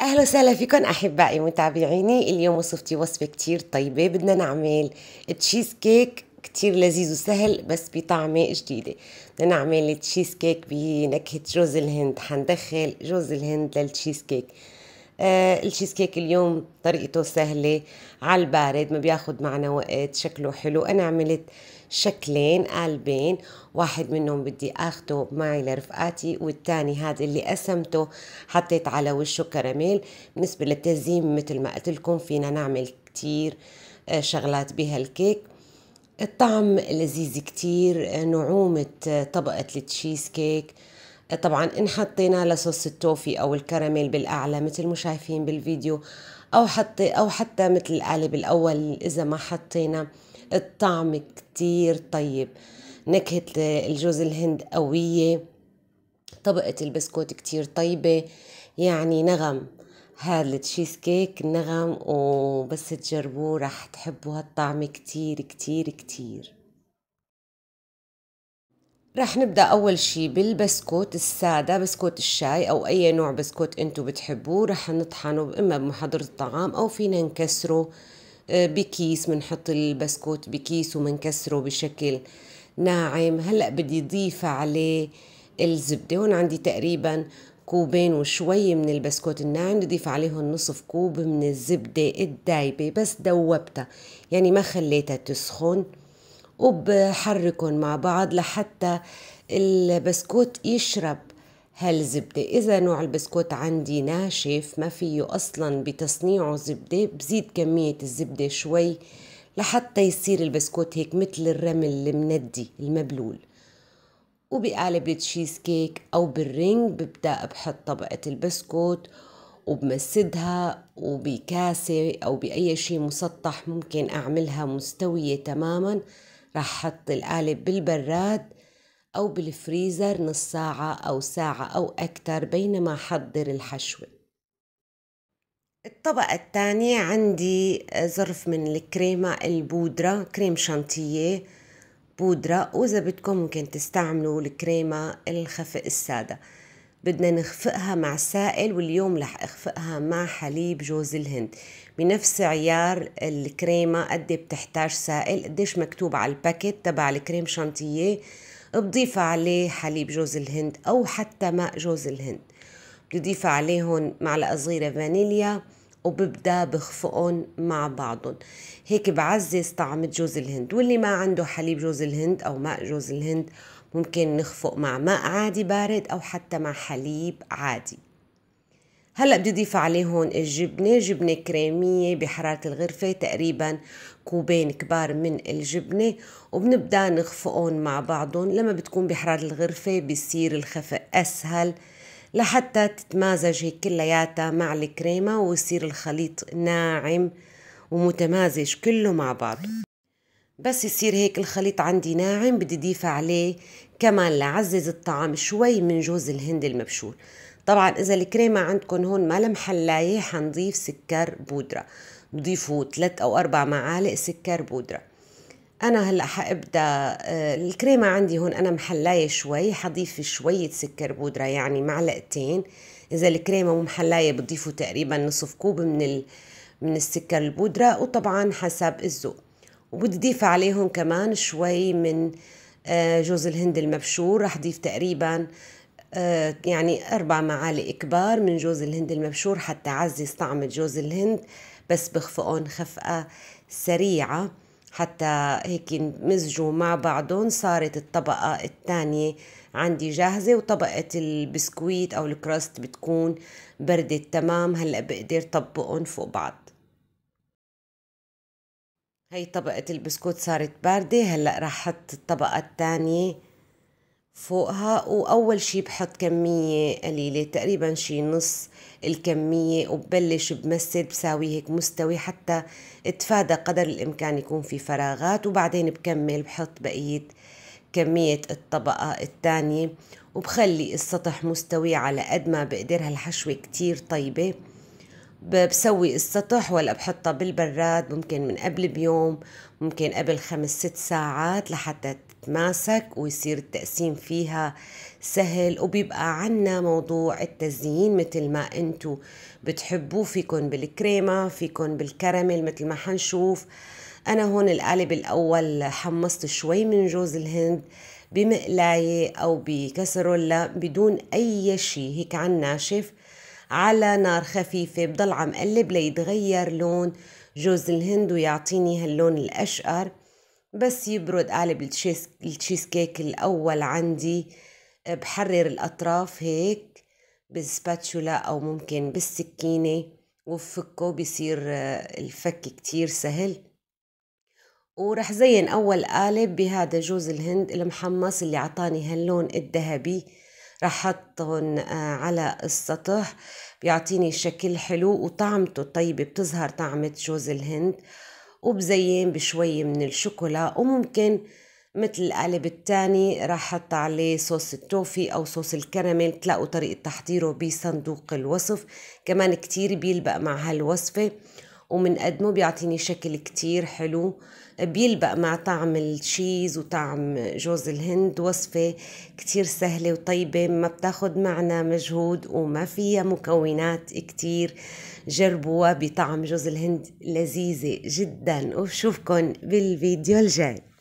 اهلا وسهلا فيكم احبائي متابعيني اليوم وصفتي وصفه كتير طيبه بدنا نعمل تشيز كيك كتير لذيذ وسهل بس بطعمه جديده بدنا نعمل تشيز كيك بنكهه جوز الهند حندخل جوز الهند للتشيز كيك آه، الشيز كيك اليوم طريقته سهلة على البارد ما بياخد معنا وقت شكله حلو أنا عملت شكلين قالبين واحد منهم بدي اخده معي لرفقاتي والتاني هذا اللي قسمته حطيت على وشه كراميل بالنسبة للتزيين مثل ما قلت لكم فينا نعمل كتير آه، شغلات بها الكيك الطعم لذيذ كتير آه، نعومة طبقة التشيز كيك طبعا إن حطينا لصوص التوفي أو الكراميل بالأعلى مثل ما شايفين بالفيديو أو حتى أو حتى مثل القالب الأول إذا ما حطينا الطعم كتير طيب نكهة الجوز الهند قوية طبقة البسكوت كتير طيبة يعني نغم هذا التشيز كيك نغم وبس تجربوه رح تحبوا هالطعم كتير كتير كتير رح نبدأ أول شي بالبسكوت السادة بسكوت الشاي أو أي نوع بسكوت أنتو بتحبوه رح نطحنه إما بمحضرة الطعام أو فينا نكسره آه، بكيس بنحط البسكوت بكيس ومنكسره بشكل ناعم هلأ بدي ضيف عليه الزبدة هون عندي تقريبا كوبين وشوي من البسكوت الناعم نضيف عليهم نصف كوب من الزبدة الدايبة بس دوبتها يعني ما خليتها تسخن وبحركهم مع بعض لحتى البسكوت يشرب هالزبدة إذا نوع البسكوت عندي ناشف ما فيه أصلا بتصنيعه زبدة بزيد كمية الزبدة شوي لحتى يصير البسكوت هيك مثل الرمل المندي المبلول وبقالب التشيز كيك أو بالرينج ببدأ بحط طبقة البسكوت وبمسدها وبكاسة أو بأي شي مسطح ممكن أعملها مستوية تماماً رح حط القالب بالبراد أو بالفريزر نص ساعة أو ساعة أو أكتر بينما حضر الحشوة الطبقة الثانية عندي ظرف من الكريمة البودرة كريم شانتيه بودرة وإذا بدكم ممكن تستعملوا الكريمة الخفق السادة بدنا نخفقها مع سائل واليوم رح اخفقها مع حليب جوز الهند بنفس عيار الكريمة قد بتحتاج سائل قديش مكتوب على الباكيت تبع الكريم شانتيه بضيف عليه حليب جوز الهند أو حتى ماء جوز الهند بضيف عليهم معلقة صغيرة فانيليا وببدا بخفقهم مع بعضهم هيك بعزز طعم جوز الهند واللي ما عنده حليب جوز الهند او ماء جوز الهند ممكن نخفق مع ماء عادي بارد أو حتى مع حليب عادي هلا بدي اضيف عليهم الجبنه جبنه كريميه بحراره الغرفه تقريبا كوبين كبار من الجبنه وبنبدا نخفقهم مع بعضهم لما بتكون بحراره الغرفه بيصير الخفق اسهل لحتى تتمازج هيك كلياتها مع الكريمه ويصير الخليط ناعم ومتمازج كله مع بعضه بس يصير هيك الخليط عندي ناعم بدي ضيف عليه كمان لعزز الطعم شوي من جوز الهند المبشور طبعا اذا الكريمه عندكم هون ما محلايه حنضيف سكر بودره نضيفوا ثلاث او اربع معالق سكر بودره انا هلا حابدا آه، الكريمه عندي هون انا محلايه شوي حضيف شويه سكر بودره يعني معلقتين اذا الكريمه مو محلايه بتضيفوا تقريبا نصف كوب من ال... من السكر البودره وطبعا حسب الذوق وبتضيف عليهم كمان شوي من آه، جوز الهند المبشور رح ضيف تقريبا آه، يعني أربع معالق كبار من جوز الهند المبشور حتى أعزز طعمة جوز الهند بس بخفقهم خفقة سريعة حتى هيك مزجوا مع بعضهم صارت الطبقة الثانية عندي جاهزة وطبقة البسكويت أو الكراست بتكون بردت تمام هلأ بقدر طبقهم فوق بعض هاي طبقة البسكوت صارت باردة هلأ راح حط الطبقة التانية فوقها وأول شي بحط كمية قليلة تقريبا شي نص الكمية وببلش بمثل بساوي هيك مستوي حتى اتفادى قدر الإمكان يكون في فراغات وبعدين بكمل بحط بقية كمية الطبقة التانية وبخلي السطح مستوي على قد ما بقدر هالحشوة كتير طيبة بسوي السطح ولا بحطها بالبراد ممكن من قبل بيوم ممكن قبل خمس ست ساعات لحتى تتماسك ويصير التقسيم فيها سهل وبيبقى عنا موضوع التزيين مثل ما انتو بتحبوا فيكن بالكريمة فيكن بالكراميل مثل ما حنشوف انا هون القالب الاول حمصت شوي من جوز الهند بمقلاية او بكسرولة بدون اي شي هيك عن ناشف على نار خفيفة بضل عم قلب ليتغير لون جوز الهند ويعطيني هاللون الأشقر بس يبرد قالب التشيز, التشيز كيك الأول عندي بحرر الأطراف هيك بالسباتشولا أو ممكن بالسكينة وفكه بصير الفك كتير سهل ورح زين أول قالب بهذا جوز الهند المحمص اللي عطاني هاللون الذهبي رح حطهم آه، على السطح بيعطيني شكل حلو وطعمته الطيبة بتظهر طعمة جوز الهند وبزين بشوي من الشوكولا وممكن مثل القالب الثاني راح حط عليه صوص التوفي أو صوص الكراميل تلاقوا طريقة تحضيره بصندوق الوصف كمان كتير بيلبق مع هالوصفة ومن قدمه بيعطيني شكل كتير حلو بيلبق مع طعم الشيز وطعم جوز الهند وصفة كتير سهلة وطيبة ما بتاخد معنا مجهود وما فيها مكونات كتير جربوها بطعم جوز الهند لذيذة جدا وبشوفكن بالفيديو الجاي